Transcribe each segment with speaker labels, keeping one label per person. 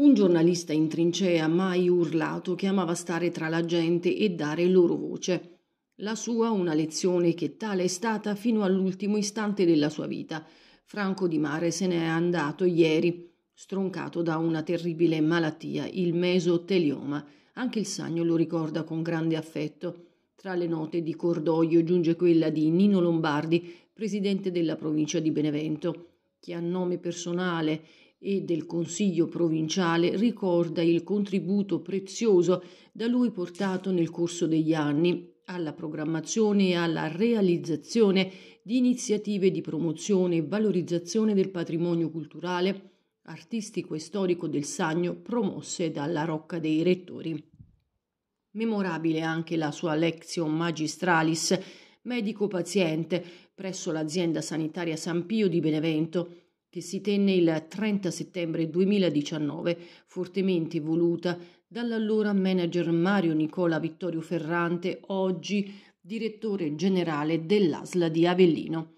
Speaker 1: Un giornalista in trincea mai urlato che amava stare tra la gente e dare loro voce. La sua una lezione che tale è stata fino all'ultimo istante della sua vita. Franco Di Mare se n'è andato ieri, stroncato da una terribile malattia, il mesotelioma. Anche il Sagno lo ricorda con grande affetto. Tra le note di cordoglio giunge quella di Nino Lombardi, presidente della provincia di Benevento che a nome personale e del Consiglio provinciale ricorda il contributo prezioso da lui portato nel corso degli anni alla programmazione e alla realizzazione di iniziative di promozione e valorizzazione del patrimonio culturale, artistico e storico del Sagno promosse dalla Rocca dei Rettori. Memorabile anche la sua Lexio magistralis medico-paziente presso l'azienda sanitaria San Pio di Benevento, che si tenne il 30 settembre 2019, fortemente voluta dall'allora manager Mario Nicola Vittorio Ferrante, oggi direttore generale dell'ASLA di Avellino.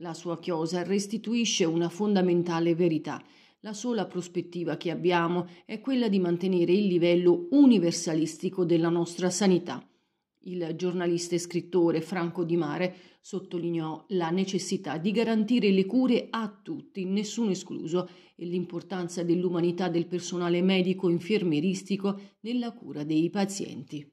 Speaker 1: La sua chiosa restituisce una fondamentale verità. La sola prospettiva che abbiamo è quella di mantenere il livello universalistico della nostra sanità. Il giornalista e scrittore Franco Di Mare sottolineò la necessità di garantire le cure a tutti, nessuno escluso, e l'importanza dell'umanità del personale medico-infermieristico nella cura dei pazienti.